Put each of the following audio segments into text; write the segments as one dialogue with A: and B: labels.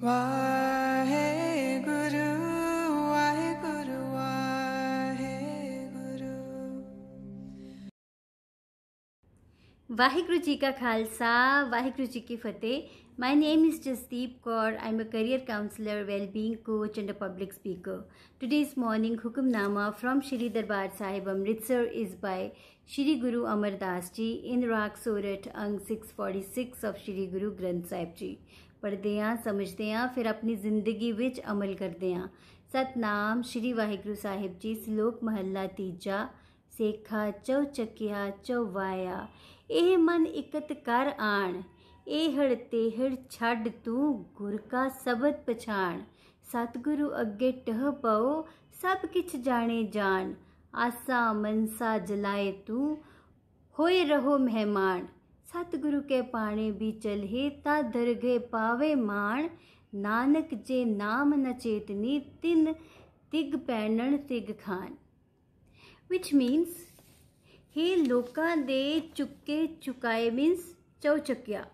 A: वाहिगुरु जी का खालसा वाहिगुरु जी की फतेह my name is Jasdeep Kaur I am a career counsellor wellbeing coach and a public speaker today is morning Hukamnama from Shri Darbar Sahib Amritsar is by Shri Guru Amardas जी इन राग सोरठ अंग forty six of Shri गुरु ग्रंथ साहिब जी ਪੜ੍ਹਦੇ ਆਂ ਸਮਝਦੇ ਆਂ ਫਿਰ ਆਪਣੀ ਜ਼ਿੰਦਗੀ ਵਿੱਚ ਅਮਲ ਕਰਦੇ ਆਂ ਸਤਨਾਮ ਸ਼੍ਰੀ ਵਾਹਿਗੁਰੂ ਸਾਹਿਬ ਜੀ ਸ਼ਲੋਕ ਮਹੱਲਾ ਤੀਜਾ ਸੇਖਾ ਚਉ ਚੱਕਿਆ ਚਉਵਾਇਆ ਇਹ ਮਨ ਇਕਤ ਕਰ ਆਣ ਏਹੜ ਤੇਹੜ ਛੱਡ ਤੂੰ ਗੁਰ ਕਾ ਸ਼ਬਦ ਪਛਾਣ ਸਤਿਗੁਰੂ ਅੱਗੇ ਟਹ ਪਾਓ ਸਭ ਕਿਛ ਜਾਣੇ ਜਾਣ ਆਸਾ ਮਨਸਾ ਜਲਾਏ ਤੂੰ ਹੋਏ ਰਹੋ ਮਹਿਮਾਨ सतगुरु के पाणे भी चले ता धर पावे माण नानक जे नाम न चेतनी तिन तिग पैनण तिग खान विच मीन्स हे लोग दे चुके चुकाए मीन्स चौ चुकिया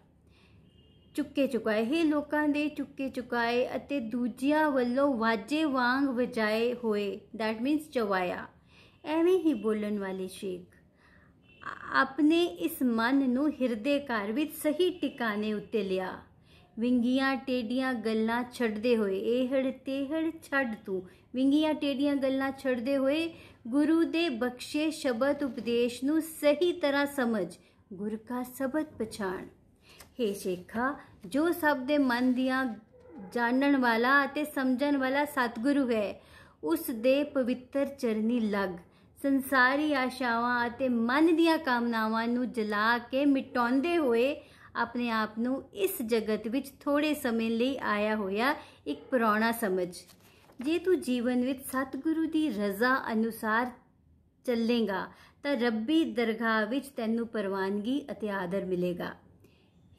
A: चुके चुकाए हे लोग दे चुके चुकाए अते दूजिया वल्लो वाजे वांग वजाए होए दैट मीन्स चवाया एवें ही बोलन वाले शेख ਆਪਣੇ ਇਸ ਮਨ ਨੂੰ ਹਿਰਦੇ ਘਰ ਵਿੱਚ ਸਹੀ ਟਿਕਾਣੇ ਉੱਤੇ ਲਿਆ ਵਿੰਗੀਆਂ ਟੇਡੀਆਂ ਗੱਲਾਂ ਛੱਡਦੇ ਹੋਏ ਇਹੜ ਤੇਹੜ ਛੱਡ ਤੂੰ ਵਿੰਗੀਆਂ ਟੇਡੀਆਂ ਗੱਲਾਂ ਛੱਡਦੇ ਹੋਏ ਗੁਰੂ ਦੇ ਬਖਸ਼ੇ ਸ਼ਬਦ ਉਪਦੇਸ਼ ਨੂੰ ਸਹੀ ਤਰ੍ਹਾਂ ਸਮਝ ਗੁਰ ਕਾ ਸਬਦ ਪਛਾਣ हे ਸ਼ੇਖਾ ਜੋ ਸਭ ਦੇ ਮਨ ਦੀਆਂ ਜਾਣਨ ਵਾਲਾ ਅਤੇ ਸਮਝਣ ਵਾਲਾ ਸਤਿਗੁਰੂ ਹੈ ਉਸ ਦੇ ਪਵਿੱਤਰ ਚਰਨੀ ਲੱਗ ਸੰਸਾਰੀ ਆਸ਼ਾਵਾਂ ਅਤੇ ਮਨ ਦੀਆਂ ਕਾਮਨਾਵਾਂ ਨੂੰ ਜਲਾ ਕੇ ਮਿਟਾਉਂਦੇ ਹੋਏ ਆਪਣੇ ਆਪ ਨੂੰ ਇਸ ਜਗਤ ਵਿੱਚ ਥੋੜੇ ਸਮੇਂ ਲਈ ਆਇਆ ਹੋਇਆ ਇੱਕ ਪੁਰਾਣਾ ਸਮਝ ਜੇ ਤੂੰ ਜੀਵਨ ਵਿੱਚ ਸਤਿਗੁਰੂ ਦੀ ਰਜ਼ਾ ਅਨੁਸਾਰ ਚੱਲੇਗਾ ਤਾਂ ਰੱਬੀ ਦਰਗਾਹ ਵਿੱਚ ਤੈਨੂੰ ਪਰਵਾਨਗੀ ਅਤੇ ਆਦਰ ਮਿਲੇਗਾ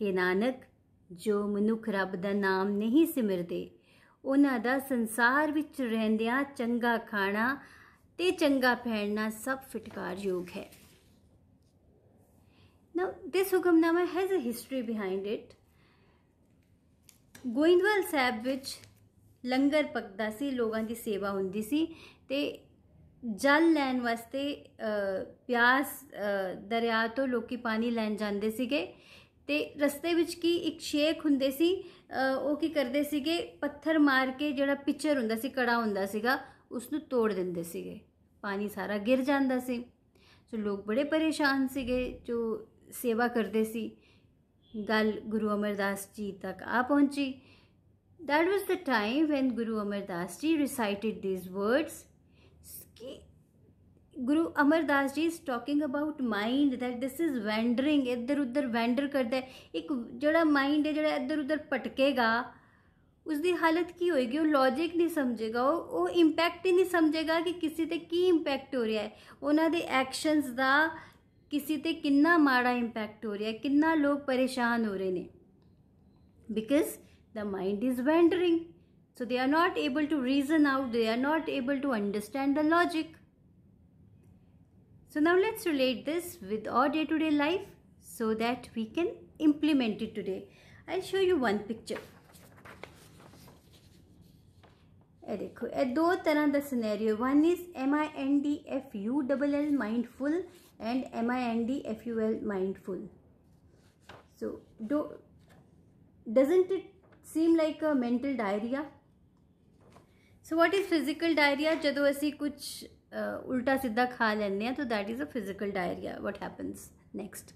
A: ਏ ਨਾਨਕ ਜੋ ਮਨੁੱਖ ਰੱਬ ਦਾ ਨਾਮ ਨਹੀਂ ਸਿਮਰਦੇ ਉਹਨਾਂ ਦਾ ਸੰਸਾਰ ਵਿੱਚ ਰਹਿੰਦਿਆਂ ਚੰਗਾ ਖਾਣਾ ਤੇ ਚੰਗਾ ਪਹਿਨਣਾ ਸਭ ਫਿਟਕਾਰ ਯੋਗ ਹੈ ਨਾ this Hukamnama has a history behind it Goindwal Sahib ਵਿੱਚ ਲੰਗਰ ਪਕਦਾ ਸੀ ਲੋਕਾਂ ਦੀ ਸੇਵਾ ਹੁੰਦੀ ਸੀ ਤੇ ਜਲ ਲੈਣ ਵਾਸਤੇ ਪਿਆਸ ਦਰਿਆ ਤੋਂ ਲੋਕੀ ਪਾਣੀ ਲੈਣ ਜਾਂਦੇ ਸੀਗੇ ਤੇ ਰਸਤੇ ਵਿੱਚ ਕੀ ਇੱਕ ਸ਼ੇਖ ਹੁੰਦੇ ਸੀ ਉਹ ਕੀ ਕਰਦੇ ਸੀਗੇ ਪੱਥਰ ਮਾਰ ਕੇ ਜਿਹੜਾ ਪਿਚਰ ਹੁੰਦਾ ਸੀ ਕੜਾ ਹੁੰਦਾ ਸੀਗਾ ਉਸ ਨੂੰ ਤੋੜ ਦਿੰਦੇ ਸੀਗੇ ਪਾਣੀ ਸਾਰਾ ਗਿਰ ਜਾਂਦਾ ਸੀ ਸੋ ਲੋਕ ਬੜੇ ਪਰੇਸ਼ਾਨ ਸੀਗੇ ਜੋ ਸੇਵਾ ਕਰਦੇ ਸੀ ਗੱਲ ਗੁਰੂ ਅਮਰਦਾਸ ਜੀ ਤੱਕ ਆ ਪਹੁੰਚੀ that was the time when guru amar das ji recited these words guru amar das ji is talking about mind that this is wandering ਇੱਧਰ ਉੱਧਰ ਵੈਂਡਰ ਕਰਦਾ ਇੱਕ ਜਿਹੜਾ ਮਾਈਂਡ ਹੈ ਜਿਹੜਾ ਇੱਧਰ ਉੱਧਰ ਭਟਕੇਗਾ उसकी हालत की होएगी वो लॉजिक नहीं समझेगा वह इंपैक्ट ही नहीं समझेगा कि किसी पर की इंपैक्ट हो रहा है उन्होंने एक्शन का किसी पर कि माड़ा इंपैक्ट हो रहा है कि लोग परेशान हो रहे हैं because the mind is wandering so they are not able to reason out they are not able to understand the logic so now let's relate this with our day to day life so that we can implement it today I show you one picture ए देखो ए दो तरह का scenario one is M I N D F U double L mindful and M I N D F U L mindful so do doesn't it seem like a mental diarrhoea so what is physical diarrhoea जो असी कुछ उल्टा सीधा खा लें तो that is a physical diarrhoea what happens next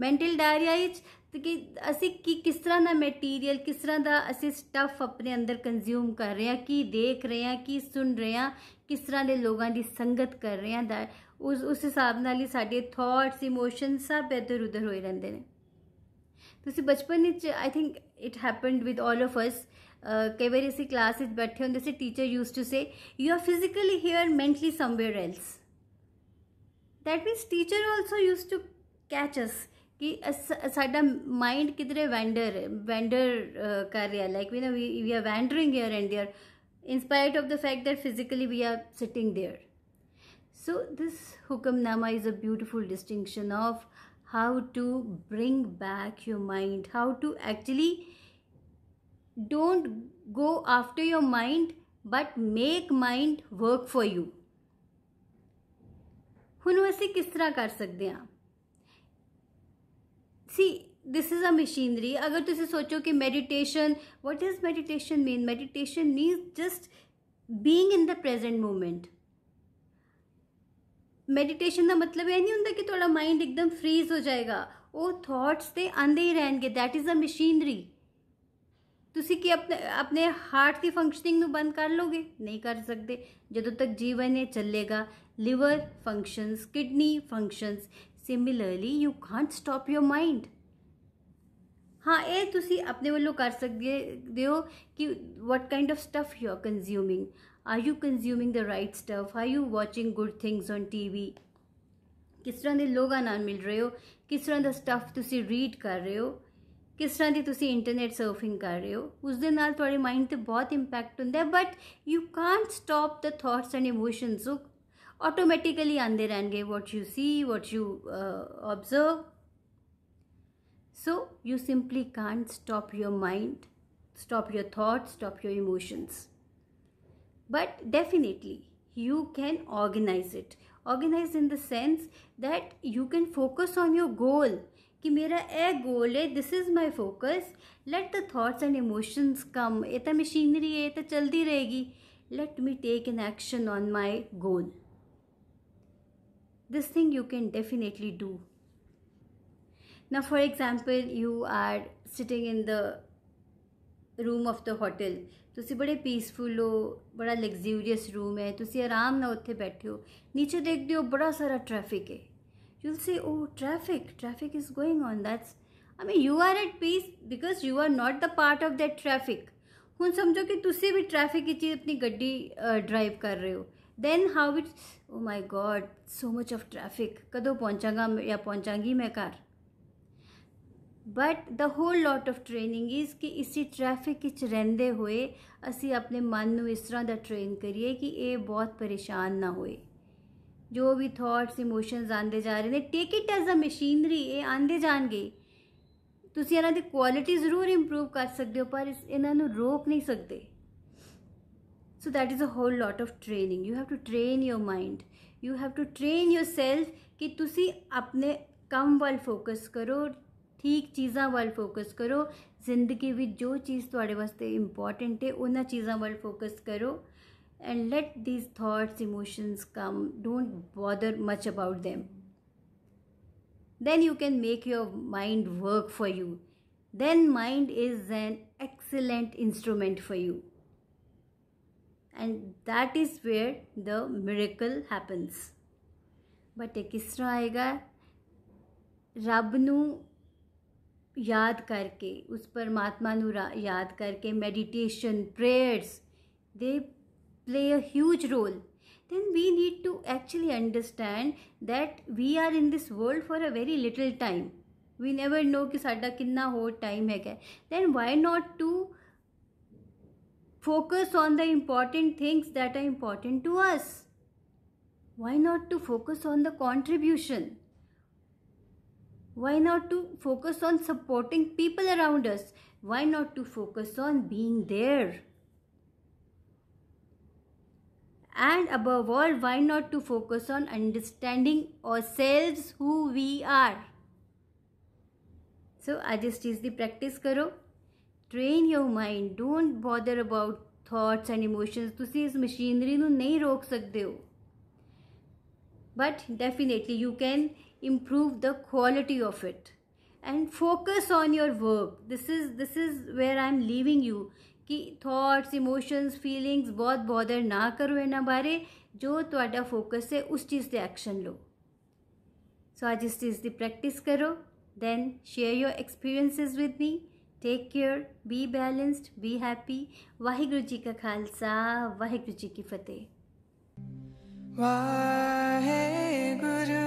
A: mental diarrhoea ਵਿੱਚ ਕਿ ਅਸੀਂ ਕੀ ਕਿਸ ਤਰ੍ਹਾਂ ਦਾ ਮਟੀਰੀਅਲ ਕਿਸ ਤਰ੍ਹਾਂ ਦਾ ਅਸੀਂ ਸਟੱਫ ਆਪਣੇ ਅੰਦਰ ਕੰਜ਼ਿਊਮ ਕਰ ਰਹੇ ਹਾਂ ਕੀ ਦੇਖ ਰਹੇ ਹਾਂ ਕੀ ਸੁਣ ਰਹੇ ਹਾਂ ਕਿਸ ਤਰ੍ਹਾਂ ਦੇ ਲੋਕਾਂ ਦੀ ਸੰਗਤ ਕਰ ਰਹੇ ਹਾਂ ਦਾ ਉਸ ਉਸ ਹਿਸਾਬ ਨਾਲ ਹੀ ਸਾਡੇ ਥੌਟਸ ਇਮੋਸ਼ਨਸ ਸਭ ਇੱਧਰ ਉਧਰ ਹੋਏ ਰਹਿੰਦੇ ਨੇ ਤੁਸੀਂ ਬਚਪਨ ਵਿੱਚ I think it happened with all of us ਕਈ ਵਾਰੀ ਅਸੀਂ ਕਲਾਸ ਵਿੱਚ ਬੈਠੇ ਹੁੰਦੇ ਸੀ teacher used to say you are physically here mentally somewhere else that means teacher also used to catch us कि साडा माइंड किधरे वेंडर वेंडर कर रहा लाइक वी ना we we are wandering here and there in spite of the fact that physically we are sitting there so this Hukamnama is a beautiful distinction of how to bring back your mind how to actually don't go after your mind but make mind work for you हूँ असं किस तरह कर सकते हैं see this is a machinery अगर तुम तो सोचो कि meditation what is meditation mean meditation means just being in the present moment meditation का मतलब यह नहीं होंगे कि थोड़ा माइंड एकदम फ्रीज हो जाएगा वो थॉट्स तो आते ही रहेंगे दैट इज़ अ मशीनरी तुम कि अपने अपने हार्ट की फंक्शनिंग बंद कर लोगे नहीं कर सकते जो तक जीवन ਜੀਵਨ ਇਹ ਚੱਲੇਗਾ liver functions kidney similarly you can't stop your mind हाँ ये अपने वालों कर सकते हो कि what kind of stuff you are consuming are you consuming the right stuff are you watching good things on T V किस तरह के लोगों मिल रहे हो किस तरह का स्टफ तुम रीड कर रहे हो किस तरह की तुम इंटरनेट सर्फिंग कर रहे हो उस माइंड तो बहुत इंपैक्ट होंगे but you can't stop the thoughts and emotions automatically आते गए what you see what you observe so you simply can't stop your mind stop your thought stop your emotions but definitely you can organise it organise in the sense that you can focus on your goal कि मेरा ए goal है this is my focus let the thoughts and emotions come ये तो machinery है ये तो चलती रहेगी let me take an action on my goal this thing you can definitely do now for example you are sitting in the room of the hotel ਤੁਸੀਂ ਬੜੇ peaceful ਹੋ ਬੜਾ ਲਗਜ਼ਰੀਅਸ ਰੂਮ ਹੈ ਤੁਸੀਂ ਆਰਾਮ ਨਾਲ ਉੱਥੇ ਬੈਠੇ ਹੋ ਨੀਚੇ ਦੇਖਦੇ ਹੋ ਬੜਾ ਸਾਰਾ ਟ੍ਰੈਫਿਕ ਹੈ you'll say oh traffic traffic is going on that's i mean you are at peace because you are not the part of that traffic हूँ समझो कि तुसी भी ट्रैफिक की चीज़ अपनी गड्डी ड्राइव कर रहे हो then how it oh my God so much of traffic ਕਦੋਂ ਪਹੁੰਚਾਂਗਾ ਜਾਂ ਪਹੁੰਚਾਂਗੀ ਮੈਂ ਘਰ but the whole lot of training is ਕਿ ਇਸੇ ਟ੍ਰੈਫਿਕ ਵਿੱਚ ਰਹਿੰਦੇ ਹੋਏ ਅਸੀਂ ਆਪਣੇ ਮਨ ਨੂੰ ਇਸ ਤਰ੍ਹਾਂ ਦਾ ਟ੍ਰੇਨ ਕਰੀਏ ਕਿ ਇਹ ਬਹੁਤ ਪਰੇਸ਼ਾਨ ਨਾ ਹੋਏ ਜੋ ਵੀ ਥਾਟਸ ਇਮੋਸ਼ਨਸ ਆਂਦੇ ਜਾ ਰਹੇ ਨੇ take it as a machinery ਇਹ ਆਂਦੇ ਜਾਣਗੇ ਤੁਸੀਂ ਇਹਨਾਂ ਦੀ ਕੁਆਲਿਟੀ ਜ਼ਰੂਰ ਇੰਪਰੂਵ ਕਰ ਸਕਦੇ ਹੋ ਪਰ ਇਹਨਾਂ ਨੂੰ ਰੋਕ ਨਹੀਂ ਸਕਦੇ so that is a whole lot of training you have to train your mind you have to train yourself कि ਤੁਸੀਂ ਆਪਣੇ ਕੰਮ ਵੱਲ ਫੋਕਸ ਕਰੋ ਠੀਕ ਚੀਜ਼ਾਂ ਵੱਲ ਫੋਕਸ ਕਰੋ ਜ਼ਿੰਦਗੀ ਵਿੱਚ ਜੋ ਚੀਜ਼ ਤੁਹਾਡੇ ਵਾਸਤੇ ਇੰਪੋਰਟੈਂਟ ਹੈ ਉਹਨਾਂ ਚੀਜ਼ਾਂ ਵੱਲ ਫੋਕਸ ਕਰੋ and let these thoughts emotions come don't bother much about them then you can make your mind work for you then mind is an excellent instrument for you and that is where the miracle happens but एक किस तरह आएगा रब न याद करके उस परमात्मा याद करके meditation prayers they play a huge role then we need to actually understand that we are in this world for a very little time we never know कि साढ़ा कि टाइम हैगा then why not to focus on the important things that are important to us. Why not to focus on the contribution? Why not to focus on supporting people around us? Why not to focus on being there? And above all, why not to focus on understanding ourselves who we are? So, adjust is the practice karo. Train your mind. Don't bother about thoughts and emotions तुम इस machinery नहीं रोक सकते हो but definitely you can improve the quality of it and focus on your work this is this is where I am leaving you कि thoughts emotions feelings बहुत bother ना करो इन्ह बारे जो थोड़ा फोकस है उस चीज़ से एक्शन लो सो अज इस चीज़ की प्रैक्टिस करो then share your experiences with me take care be balanced be happy Waheguru ji का खालसा वाहिगुरु जी की फतेह वाहे गुरु